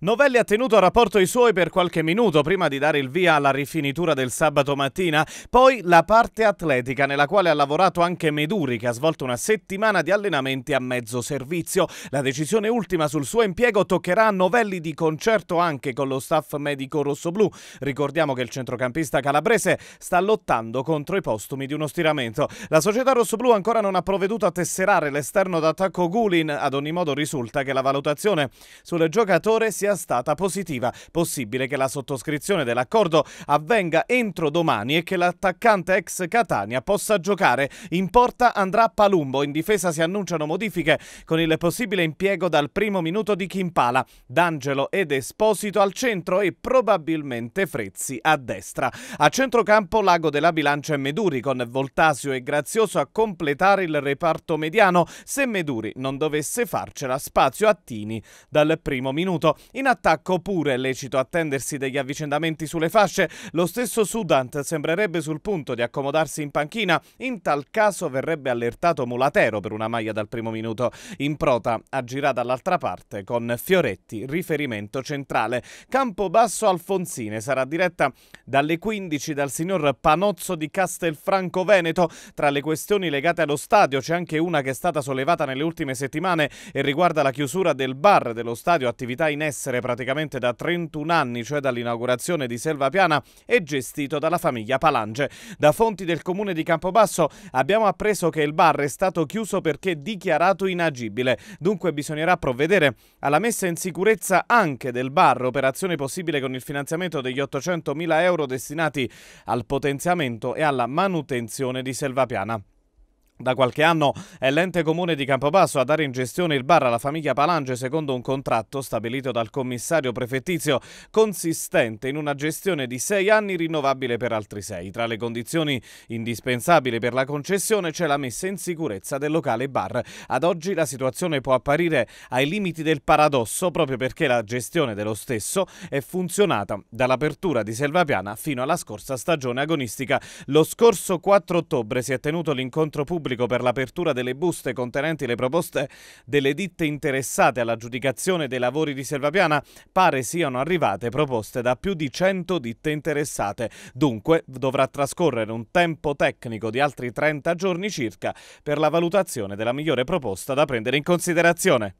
Novelli ha tenuto a rapporto i suoi per qualche minuto prima di dare il via alla rifinitura del sabato mattina, poi la parte atletica nella quale ha lavorato anche Meduri che ha svolto una settimana di allenamenti a mezzo servizio. La decisione ultima sul suo impiego toccherà a Novelli di concerto anche con lo staff medico rossoblù. Ricordiamo che il centrocampista calabrese sta lottando contro i postumi di uno stiramento. La società rossoblù ancora non ha provveduto a tesserare l'esterno d'attacco Gulin, ad ogni modo risulta che la valutazione sul giocatore sia sia stata positiva. Possibile che la sottoscrizione dell'accordo avvenga entro domani e che l'attaccante ex Catania possa giocare. In porta andrà Palumbo, in difesa si annunciano modifiche con il possibile impiego dal primo minuto di Kimpala, D'Angelo ed Esposito al centro e probabilmente Frezzi a destra. A centrocampo Lago della Bilancia e Meduri con Voltasio e Grazioso a completare il reparto mediano se Meduri non dovesse farcela spazio a Tini dal primo minuto. In attacco pure è lecito attendersi degli avvicendamenti sulle fasce, lo stesso Sudant sembrerebbe sul punto di accomodarsi in panchina, in tal caso verrebbe allertato Mulatero per una maglia dal primo minuto. In prota agirà dall'altra parte con Fioretti, riferimento centrale. Campo basso Alfonsine sarà diretta dalle 15 dal signor Panozzo di Castelfranco Veneto. Tra le questioni legate allo stadio c'è anche una che è stata sollevata nelle ultime settimane e riguarda la chiusura del bar dello stadio attività in essere essere praticamente da 31 anni, cioè dall'inaugurazione di Selva Piana, è gestito dalla famiglia Palange. Da fonti del comune di Campobasso abbiamo appreso che il bar è stato chiuso perché dichiarato inagibile, dunque bisognerà provvedere alla messa in sicurezza anche del bar, operazione possibile con il finanziamento degli 800.000 euro destinati al potenziamento e alla manutenzione di Selva Piana. Da qualche anno è l'ente comune di Campobasso a dare in gestione il bar alla famiglia Palange secondo un contratto stabilito dal commissario prefettizio, consistente in una gestione di sei anni rinnovabile per altri sei. Tra le condizioni indispensabili per la concessione c'è la messa in sicurezza del locale bar. Ad oggi la situazione può apparire ai limiti del paradosso proprio perché la gestione dello stesso è funzionata dall'apertura di Selvapiana fino alla scorsa stagione agonistica. Lo scorso 4 ottobre si è tenuto l'incontro pubblico pubblico per l'apertura delle buste contenenti le proposte delle ditte interessate all'aggiudicazione dei lavori di Selvapiana pare siano arrivate proposte da più di 100 ditte interessate. Dunque dovrà trascorrere un tempo tecnico di altri 30 giorni circa per la valutazione della migliore proposta da prendere in considerazione.